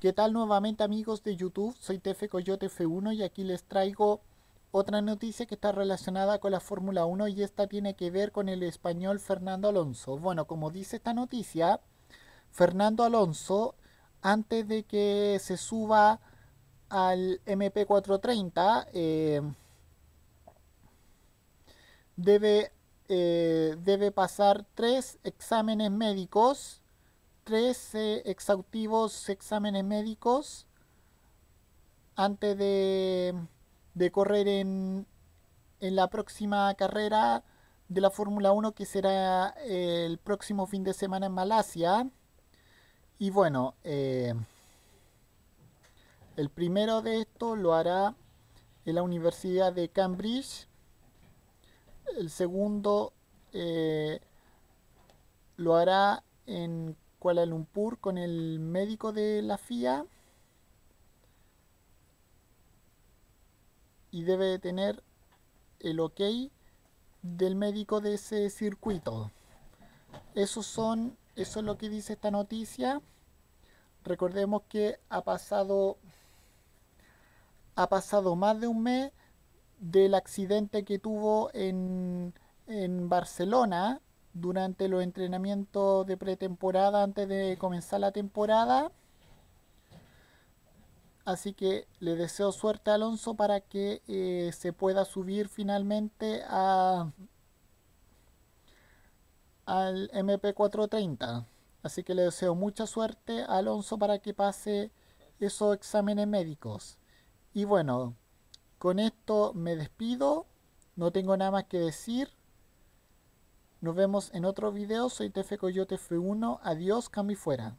¿Qué tal nuevamente amigos de YouTube? Soy TF Coyote F1 y aquí les traigo otra noticia que está relacionada con la Fórmula 1 y esta tiene que ver con el español Fernando Alonso. Bueno, como dice esta noticia, Fernando Alonso, antes de que se suba al MP430, eh, debe, eh, debe pasar tres exámenes médicos tres exhaustivos exámenes médicos antes de, correr en, la próxima carrera de la Fórmula 1 que será eh, el próximo fin de semana en Malasia. Y bueno, eh, el primero de esto lo hará en la Universidad de Cambridge. El segundo eh, lo hará en Kuala Lumpur con el médico de la FIA y debe tener el ok del médico de ese circuito. Eso, son, eso es lo que dice esta noticia. Recordemos que ha pasado, ha pasado más de un mes del accidente que tuvo en, en Barcelona durante los entrenamientos de pretemporada antes de comenzar la temporada. Así que le deseo suerte a Alonso para que eh, se pueda subir finalmente al MP430. Así que le deseo mucha suerte a Alonso para que pase esos exámenes médicos. Y bueno, con esto me despido. No tengo nada más que decir. Nos vemos en otro video. Soy Tefe Coyote F1. Adiós, Cami fuera.